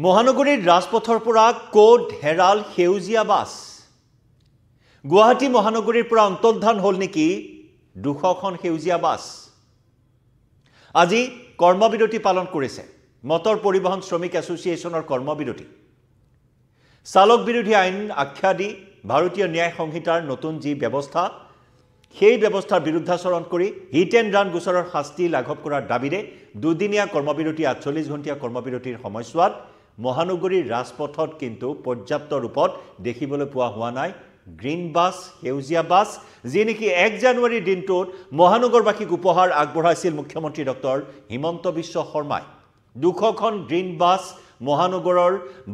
মহানগৰীৰ ৰাজপথৰ পৰা ক'ত হেৰাল সেউজীয়া বাছ গুৱাহাটী মহানগৰীৰ পৰা অন্তৰ্ধান হ'ল নেকি দুশখন সেউজীয়া বাছ আজি কৰ্মবিৰতি পালন কৰিছে মটৰ পৰিবহণ শ্ৰমিক এছ'চিয়েশ্যনৰ কৰ্মবিৰতি চালক বিৰোধী আইন আখ্যা দি ভাৰতীয় ন্যায় সংহিতাৰ নতুন যি ব্যৱস্থা সেই ব্যৱস্থাৰ বিৰুদ্ধাচৰণ কৰি হিট এণ্ড ৰাণ গোচৰৰ শাস্তি লাঘৱ কৰাৰ দাবীৰে দুদিনীয়া কৰ্মবিৰতি আঠচল্লিছ ঘণ্টীয়া কৰ্মবিৰতিৰ সময়ছোৱাত মহানগৰীৰ ৰাজপথত কিন্তু পৰ্যাপ্ত ৰূপত দেখিবলৈ পোৱা হোৱা নাই গ্ৰীণ বাছ সেউজীয়া বাছ যি নেকি এক জানুৱাৰীৰ দিনটোত মহানগৰবাসীক উপহাৰ আগবঢ়াইছিল মুখ্যমন্ত্ৰী ডক্টৰ হিমন্ত বিশ্ব শৰ্মাই দুশখন গ্ৰীণ বাছ মহানগৰৰ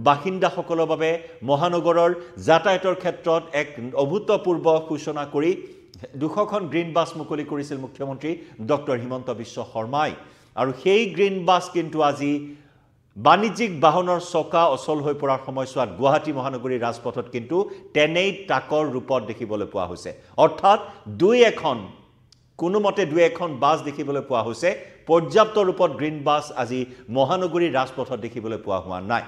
বাসিন্দাসকলৰ বাবে মহানগৰৰ যাতায়াতৰ ক্ষেত্ৰত এক অভূতপূৰ্ব সূচনা কৰি দুশখন গ্ৰীণ বাছ মুকলি কৰিছিল মুখ্যমন্ত্ৰী ডক্টৰ হিমন্ত বিশ্ব শৰ্মাই আৰু সেই গ্ৰীণ বাছ কিন্তু আজি বাণিজ্যিক বাহনৰ চকা অচল হৈ পৰাৰ সময়ছোৱাত গুৱাহাটী মহানগৰীৰ ৰাজপথত কিন্তু তেনেই তাকৰ ৰূপত দেখিবলৈ পোৱা হৈছে অৰ্থাৎ দুই এখন কোনোমতে দুই এখন বাছ দেখিবলৈ পোৱা হৈছে পৰ্যাপ্ত ৰূপত গ্ৰীণ বাছ আজি মহানগৰীৰ ৰাজপথত দেখিবলৈ পোৱা হোৱা নাই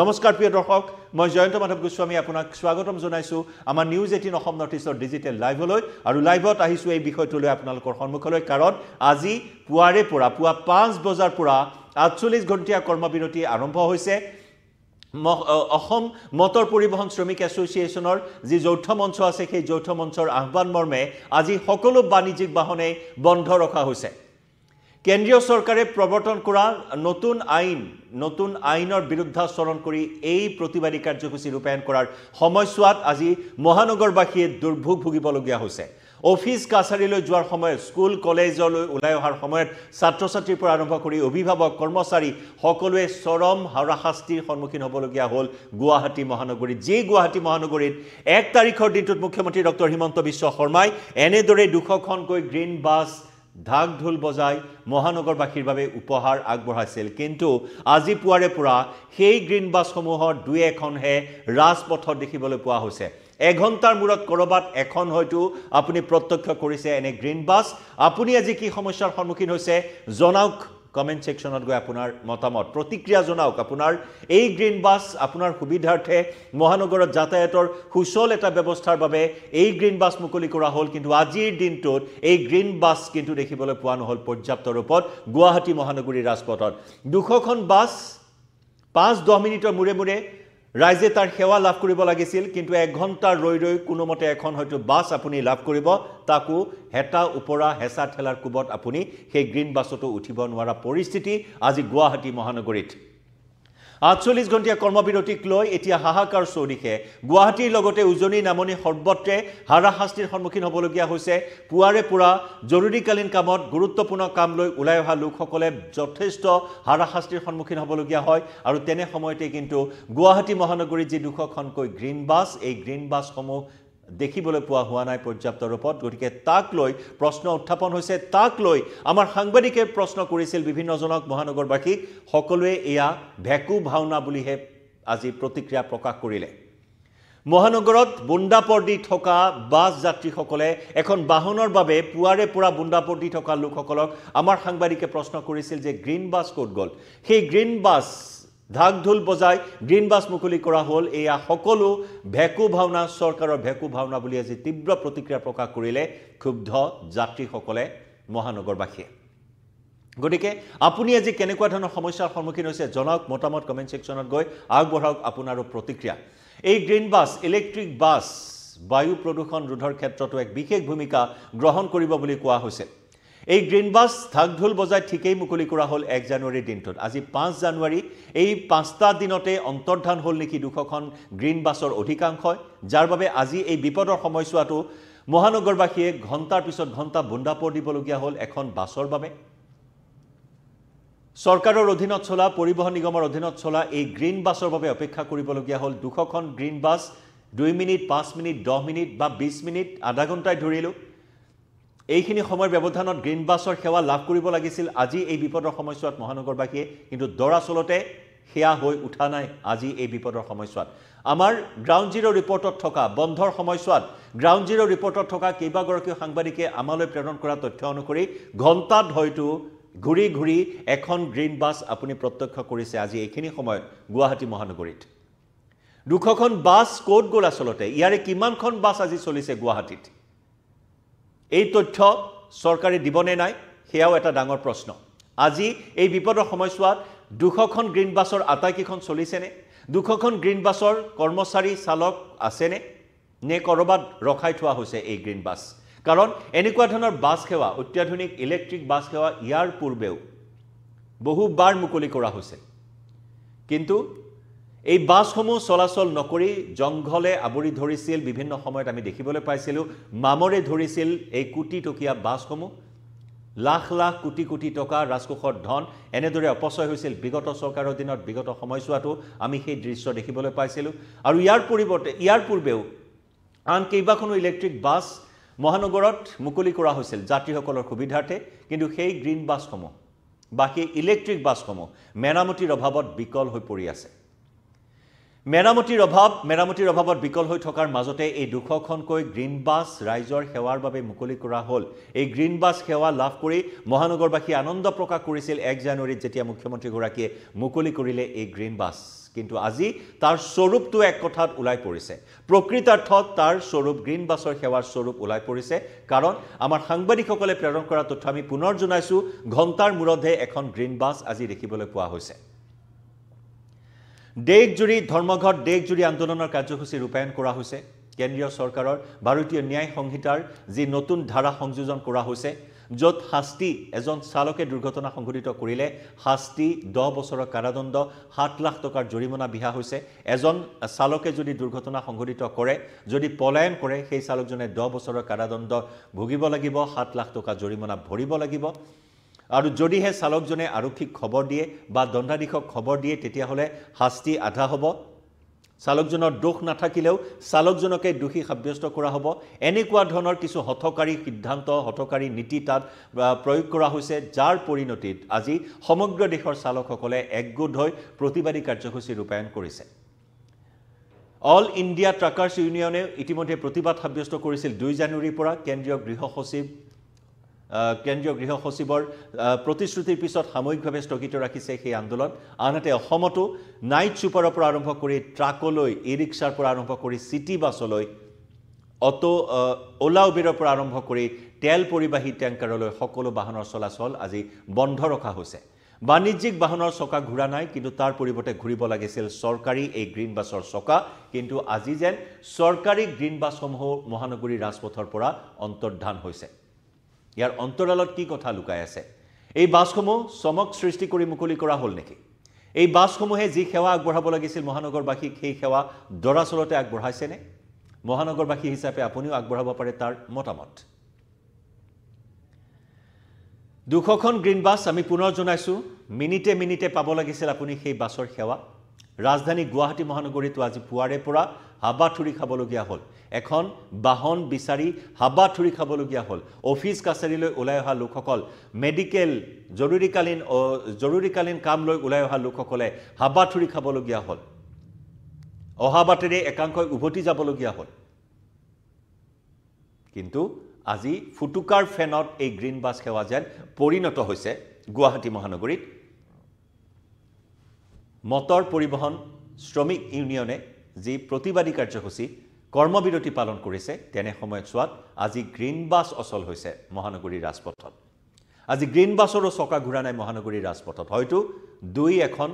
নমস্কাৰ প্ৰিয় দৰ্শক মই জয়ন্ত মাধৱ গোস্বামী আপোনাক স্বাগতম জনাইছোঁ আমাৰ নিউজ এইটিন অসম নৰ্থ ইষ্টৰ ডিজিটেল লাইভলৈ আৰু লাইভত আহিছোঁ এই বিষয়টোলৈ আপোনালোকৰ সন্মুখলৈ কাৰণ আজি পুৱাৰে পৰা পুৱা পাঁচ বজাৰ পৰা আঠচল্লিছ ঘণ্টীয়া কৰ্মবিৰতি আৰম্ভ হৈছে অসম মটৰ পৰিবহণ শ্ৰমিক এছ'চিয়েশ্যনৰ যি যৌথ মঞ্চ আছে সেই যৌথ মঞ্চৰ আহ্বান মৰ্মে আজি সকলো বাণিজ্যিক বাহনেই বন্ধ ৰখা হৈছে কেন্দ্ৰীয় চৰকাৰে প্ৰৱৰ্তন কৰা নতুন আইন নতুন আইনৰ বিৰুদ্ধাচৰণ কৰি এই প্ৰতিবাদী কাৰ্যসূচী ৰূপায়ণ কৰাৰ সময়ছোৱাত আজি মহানগৰবাসীয়ে দুৰ্ভোগ ভুগিবলগীয়া হৈছে অফিচ কাছাৰীলৈ যোৱাৰ সময়ত স্কুল কলেজলৈ ওলাই অহাৰ সময়ত ছাত্ৰ ছাত্ৰীৰ পৰা আৰম্ভ কৰি অভিভাৱক কৰ্মচাৰী সকলোৱে চৰম হাৰাশাস্তিৰ সন্মুখীন হ'বলগীয়া হ'ল গুৱাহাটী মহানগৰীত যি গুৱাহাটী মহানগৰীত এক তাৰিখৰ দিনটোত মুখ্যমন্ত্ৰী ডক্টৰ হিমন্ত বিশ্ব শৰ্মাই এনেদৰে দুশখনকৈ গ্ৰীণ বাছ ঢাক ঢোল বজাই মহানগৰবাসীৰ বাবে উপহাৰ আগবঢ়াইছিল কিন্তু আজি পুৱাৰে পৰা সেই গ্ৰীণ বাছসমূহৰ দুই এখনহে ৰাজপথত দেখিবলৈ পোৱা হৈছে এঘণ্টাৰ মূৰত ক'ৰবাত এখন হয়তো আপুনি প্ৰত্যক্ষ কৰিছে এনে গ্ৰীণ বাছ আপুনি আজি কি সমস্যাৰ সন্মুখীন হৈছে জনাওক কমেণ্ট ছেকশ্যনত গৈ আপোনাৰ মতামত প্ৰতিক্ৰিয়া জনাওক আপোনাৰ এই গ্ৰীণ বাছ আপোনাৰ সুবিধাৰ্থে মহানগৰত যাতায়াতৰ সুচল এটা ব্যৱস্থাৰ বাবে এই গ্ৰীণ বাছ মুকলি কৰা হ'ল কিন্তু আজিৰ দিনটোত এই গ্ৰীণ বাছ কিন্তু দেখিবলৈ পোৱা নহ'ল পৰ্যাপ্ত ৰূপত গুৱাহাটী মহানগৰীৰ ৰাজপথত দুশখন বাছ পাঁচ দহ মিনিটৰ মূৰে মূৰে ৰাইজে তাৰ সেৱা লাভ কৰিব লাগিছিল কিন্তু এঘণ্টা ৰৈ ৰৈ কোনোমতে এখন হয়তো বাছ আপুনি লাভ কৰিব তাকো হেতা ওপৰা হেঁচা ঠেলাৰ কোবত আপুনি সেই গ্ৰীণ বাছতো উঠিব নোৱাৰা পৰিস্থিতি আজি গুৱাহাটী মহানগৰীত আঠচল্লিছ ঘণ্টীয়া কৰ্মবিৰতিক লৈ এতিয়া হাহাকাৰ চৌদিশে গুৱাহাটীৰ লগতে উজনি নামনি সৰ্বত্ৰে হাৰাশাস্তিৰ সন্মুখীন হ'বলগীয়া হৈছে পুৱাৰে পুৱা জৰুৰীকালীন কামত গুৰুত্বপূৰ্ণ কাম লৈ ওলাই অহা লোকসকলে যথেষ্ট হাৰাশাস্তিৰ সন্মুখীন হ'বলগীয়া হয় আৰু তেনে সময়তে কিন্তু গুৱাহাটী মহানগৰীত যি দুশখনকৈ গ্ৰীণ বাছ এই গ্ৰীণ বাছসমূহ দেখিবলৈ পোৱা হোৱা নাই পৰ্যাপ্ত ৰূপত গতিকে তাক লৈ প্ৰশ্ন উত্থাপন হৈছে তাক লৈ আমাৰ সাংবাদিকে প্ৰশ্ন কৰিছিল বিভিন্নজনক মহানগৰবাসীক সকলোৱে এয়া ভেকু ভাওনা বুলিহে আজি প্ৰতিক্ৰিয়া প্ৰকাশ কৰিলে মহানগৰত বুন্দাপৰ দি থকা বাছ যাত্ৰীসকলে এখন বাহনৰ বাবে পুৱাৰে পৰা বুন্দাপৰ দি থকা লোকসকলক আমাৰ সাংবাদিকে প্ৰশ্ন কৰিছিল যে গ্ৰীণ বাছ ক'ত গ'ল সেই গ্ৰীণ বাছ ঢাক ঢোল বজাই গ্ৰীণ বাছ মুকলি কৰা হ'ল এয়া সকলো ভেকু ভাওনা চৰকাৰৰ ভেকু ভাওনা বুলি আজি তীব্ৰ প্ৰতিক্ৰিয়া প্ৰকাশ কৰিলে ক্ষুব্ধ যাত্ৰীসকলে মহানগৰবাসীয়ে গতিকে আপুনি আজি কেনেকুৱা ধৰণৰ সমস্যাৰ সন্মুখীন হৈছে জনাওক মতামত কমেণ্ট ছেকশ্যনত গৈ আগবঢ়াওক আপোনাৰো প্ৰতিক্ৰিয়া এই গ্ৰীণ বাছ ইলেক্ট্ৰিক বাছ বায়ু প্ৰদূষণ ৰোধৰ ক্ষেত্ৰতো এক বিশেষ ভূমিকা গ্ৰহণ কৰিব বুলি কোৱা হৈছে এই গ্ৰীণ বাছ ঢাক ঢোল বজাই ঠিকেই মুকলি কৰা হ'ল এক জানুৱাৰী দিনটোত আজি পাঁচ জানুৱাৰী এই পাঁচটা দিনতে অন্তৰ্ধান হ'ল নেকি দুশখন গ্ৰীণ বাছৰ অধিকাংশই যাৰ বাবে আজি এই বিপদৰ সময়ছোৱাটো মহানগৰবাসীয়ে ঘণ্টাৰ পিছত ঘণ্টা বুন্দাপৰ দিবলগীয়া হ'ল এখন বাছৰ বাবে চৰকাৰৰ অধীনত চলা পৰিবহণ নিগমৰ অধীনত চলা এই গ্ৰীণ বাছৰ বাবে অপেক্ষা কৰিবলগীয়া হ'ল দুশখন গ্ৰীণ বাছ দুই মিনিট পাঁচ মিনিট দহ মিনিট বা বিছ মিনিট আধা ঘণ্টাই ধৰিলোঁ এইখিনি সময়ৰ ব্যৱধানত গ্ৰীণ বাছৰ সেৱা লাভ কৰিব লাগিছিল আজি এই বিপদৰ সময়ছোৱাত মহানগৰবাসীয়ে কিন্তু দৰাচলতে সেয়া হৈ উঠা নাই আজি এই বিপদৰ সময়ছোৱাত আমাৰ গ্ৰাউণ্ড জিৰ' ৰিপৰ্টত থকা বন্ধৰ সময়ছোৱাত গ্ৰাউণ্ড জিৰ' ৰিপৰ্টত থকা কেইবাগৰাকীও সাংবাদিকে আমালৈ প্ৰেৰণ কৰা তথ্য অনুসৰি ঘণ্টাত হয়তো ঘূৰি ঘূৰি এখন গ্ৰীণ বাছ আপুনি প্ৰত্যক্ষ কৰিছে আজি এইখিনি সময়ত গুৱাহাটী মহানগৰীত দুশখন বাছ ক'ত গ'ল আচলতে ইয়াৰে কিমানখন বাছ আজি চলিছে গুৱাহাটীত এই তথ্য চৰকাৰে দিবনে নাই সেয়াও এটা ডাঙৰ প্ৰশ্ন আজি এই বিপদৰ সময়ছোৱাত দুশখন গ্ৰীণ বাছৰ আটাইকেইখন চলিছেনে দুশখন গ্ৰীণ বাছৰ কৰ্মচাৰী চালক আছেনে নে ক'ৰবাত ৰখাই থোৱা হৈছে এই গ্ৰীণ বাছ কাৰণ এনেকুৱা ধৰণৰ বাছ সেৱা অত্যাধুনিক ইলেক্ট্ৰিক বাছ সেৱা ইয়াৰ পূৰ্বেও বহুবাৰ মুকলি কৰা হৈছে কিন্তু এই বাছসমূহ চলাচল নকৰি জংঘলে আৱৰি ধৰিছিল বিভিন্ন সময়ত আমি দেখিবলৈ পাইছিলোঁ মামৰে ধৰিছিল এই কোটি টকীয়া বাছসমূহ লাখ লাখ কোটি কোটি টকা ৰাজকোষৰ ধন এনেদৰে অপচয় হৈছিল বিগত চৰকাৰৰ দিনত বিগত সময়ছোৱাতো আমি সেই দৃশ্য দেখিবলৈ পাইছিলোঁ আৰু ইয়াৰ পৰিৱৰ্তে ইয়াৰ পূৰ্বেও আন কেইবাখনো ইলেক্ট্ৰিক বাছ মহানগৰত মুকলি কৰা হৈছিল যাত্ৰীসকলৰ সুবিধাৰ্থে কিন্তু সেই গ্ৰীণ বাছসমূহ বা সেই ইলেক্ট্ৰিক বাছসমূহ মেৰামতিৰ অভাৱত বিকল হৈ পৰি আছে মেৰামতিৰ অভাৱ মেৰামতিৰ অভাৱত বিকল হৈ থকাৰ মাজতে এই দুশখনকৈ গ্ৰীণ বাছ ৰাইজৰ সেৱাৰ বাবে মুকলি কৰা হ'ল এই গ্ৰীণ বাছ সেৱা লাভ কৰি মহানগৰবাসী আনন্দ প্ৰকাশ কৰিছিল এক জানুৱাৰীত যেতিয়া মুখ্যমন্ত্ৰীগৰাকীয়ে মুকলি কৰিলে এই গ্ৰীণ বাছ কিন্তু আজি তাৰ স্বৰূপটো এক কথাত ওলাই পৰিছে প্ৰকৃতাৰ্থত তাৰ স্বৰূপ গ্ৰীণ বাছৰ সেৱাৰ স্বৰূপ ওলাই পৰিছে কাৰণ আমাৰ সাংবাদিকসকলে প্ৰেৰণ কৰা তথ্য আমি পুনৰ জনাইছোঁ ঘণ্টাৰ মূৰতহে এখন গ্ৰীণ বাছ আজি দেখিবলৈ পোৱা হৈছে দেশজুৰি ধৰ্মঘট দেশজুৰি আন্দোলনৰ কাৰ্যসূচী ৰূপায়ণ কৰা হৈছে কেন্দ্ৰীয় চৰকাৰৰ ভাৰতীয় ন্যায় সংহিতাৰ যি নতুন ধাৰা সংযোজন কৰা হৈছে য'ত শাস্তি এজন চালকে দুৰ্ঘটনা সংঘটিত কৰিলে শাস্তি দহ বছৰৰ কাৰাদণ্ড সাত লাখ টকাৰ জৰিমনা বিহা হৈছে এজন চালকে যদি দুৰ্ঘটনা সংঘটিত কৰে যদি পলায়ন কৰে সেই চালকজনে দহ বছৰৰ কাৰাদণ্ড ভুগিব লাগিব সাত লাখ টকা জৰিমনা ভৰিব লাগিব আৰু যদিহে চালকজনে আৰক্ষীক খবৰ দিয়ে বা দণ্ডাধীশক খবৰ দিয়ে তেতিয়াহ'লে শাস্তি আধা হ'ব চালকজনৰ দোষ নাথাকিলেও চালকজনকে দোষী সাব্যস্ত কৰা হ'ব এনেকুৱা ধৰণৰ কিছু হঠকাৰী সিদ্ধান্ত হঠকাৰী নীতি তাত প্ৰয়োগ কৰা হৈছে যাৰ পৰিণতিত আজি সমগ্ৰ দেশৰ চালকসকলে একগোট হৈ প্ৰতিবাদী কাৰ্যসূচী ৰূপায়ণ কৰিছে অল ইণ্ডিয়া ট্ৰাকাৰ্ছ ইউনিয়নেও ইতিমধ্যে প্ৰতিবাদ সাব্যস্ত কৰিছিল দুই জানুৱাৰীৰ পৰা কেন্দ্ৰীয় গৃহ সচিব কেন্দ্ৰীয় গৃহ সচিবৰ প্ৰতিশ্ৰুতিৰ পিছত সাময়িকভাৱে স্থগিত ৰাখিছে সেই আন্দোলন আনহাতে অসমতো নাইট চুপাৰৰ পৰা আৰম্ভ কৰি ট্ৰাকলৈ ই ৰিক্সাৰ পৰা আৰম্ভ কৰি চিটি বাছলৈ অ'টো অ'লা উবেৰৰ পৰা আৰম্ভ কৰি তেল পৰিবাহী টেংকাৰলৈ সকলো বাহনৰ চলাচল আজি বন্ধ ৰখা হৈছে বাণিজ্যিক বাহনৰ চকা ঘূৰা নাই কিন্তু তাৰ পৰিৱৰ্তে ঘূৰিব লাগিছিল চৰকাৰী এই গ্ৰীণ বাছৰ চকা কিন্তু আজি যেন চৰকাৰী গ্ৰীণ বাছসমূহো মহানগৰী ৰাজপথৰ পৰা অন্তৰ্ধান হৈছে ইয়াৰ অন্তৰালত কি কথা লুকাই আছে এই বাছসমূহ চমক সৃষ্টি কৰি মুকলি কৰা হ'ল নেকি এই বাছসমূহে যি সেৱা আগবঢ়াব লাগিছিল মহানগৰবাসীক সেই সেৱা দৰাচলতে আগবঢ়াইছেনে মহানগৰবাসী হিচাপে আপুনিও আগবঢ়াব পাৰে তাৰ মতামত দুশখন গ্ৰীণ বাছ আমি পুনৰ জনাইছোঁ মিনিটে মিনিটে পাব লাগিছিল আপুনি সেই বাছৰ সেৱা ৰাজধানী গুৱাহাটী মহানগৰীতো আজি পুৱাৰে পৰা হাবাথুৰি খাবলগীয়া হ'ল এখন বাহন বিচাৰি হাবা থুৰি খাবলগীয়া হ'ল অফিচ কাছাৰীলৈ ওলাই অহা লোকসকল মেডিকেল জৰুৰীকালীন জৰুৰীকালীন কাম লৈ ওলাই অহা লোকসকলে হাবা থুৰি খাবলগীয়া হ'ল অহা বাটেৰে একাংশই উভতি যাবলগীয়া হ'ল কিন্তু আজি ফুটুকাৰ ফেনত এই গ্ৰীণ বাছ সেৱা যেন পৰিণত হৈছে গুৱাহাটী মহানগৰীত মটৰ পৰিবহণ শ্ৰমিক ইউনিয়নে যি প্ৰতিবাদী কাৰ্যসূচী কৰ্মবিৰতি পালন কৰিছে তেনে সময়ছোৱাত আজি গ্ৰীণ বাছ অচল হৈছে মহানগৰীৰ ৰাজপথত আজি গ্ৰীণ বাছৰো চকা ঘূৰা নাই মহানগৰীৰ ৰাজপথত হয়তো দুই এখন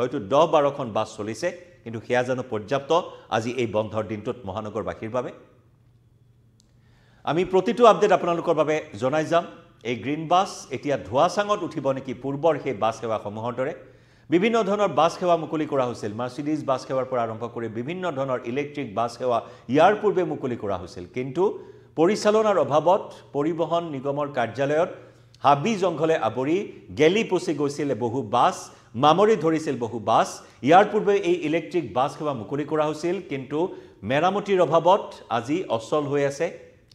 হয়তো দহ বাৰখন বাছ চলিছে কিন্তু সেয়া জানো পৰ্যাপ্ত আজি এই বন্ধৰ দিনটোত মহানগৰবাসীৰ বাবে আমি প্ৰতিটো আপডেট আপোনালোকৰ বাবে জনাই যাম এই গ্ৰীণ বাছ এতিয়া ধোৱাচাঙত উঠিব নেকি পূৰ্বৰ সেই বাছ সেৱাসমূহৰ দৰে বিভিন্ন ধৰণৰ বাছ সেৱা মুকলি কৰা হৈছিল মাৰ্চিডিজ বাছ সেৱাৰ পৰা আৰম্ভ কৰি বিভিন্ন ধৰণৰ ইলেক্ট্ৰিক বাছ সেৱা ইয়াৰ পূৰ্বে মুকলি কৰা হৈছিল কিন্তু পৰিচালনাৰ অভাৱত পৰিবহণ নিগমৰ কাৰ্যালয়ত হাবি জংঘলে আৱৰি গেলি পচি গৈছিলে বহু বাছ মামৰি ধৰিছিল বহু বাছ ইয়াৰ পূৰ্বে এই ইলেক্ট্ৰিক বাছ সেৱা মুকলি কৰা হৈছিল কিন্তু মেৰামতিৰ অভাৱত আজি অচল হৈ আছে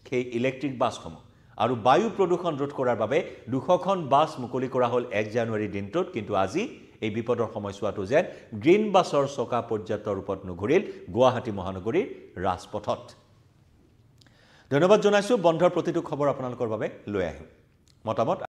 সেই ইলেক্ট্ৰিক বাছসমূহ আৰু বায়ু প্ৰদূষণ ৰোধ কৰাৰ বাবে দুশখন বাছ মুকলি কৰা হ'ল এক জানুৱাৰী দিনটোত কিন্তু আজি এই বিপদৰ সময়ছোৱাটো যেন গ্ৰীণ বাছৰ চকা পৰ্যাপ্ত ৰূপত নুঘূৰিল গুৱাহাটী মহানগৰীৰ ৰাজপথত ধন্যবাদ জনাইছো বন্ধৰ প্ৰতিটো খবৰ আপোনালোকৰ বাবে লৈ আহিম মতামত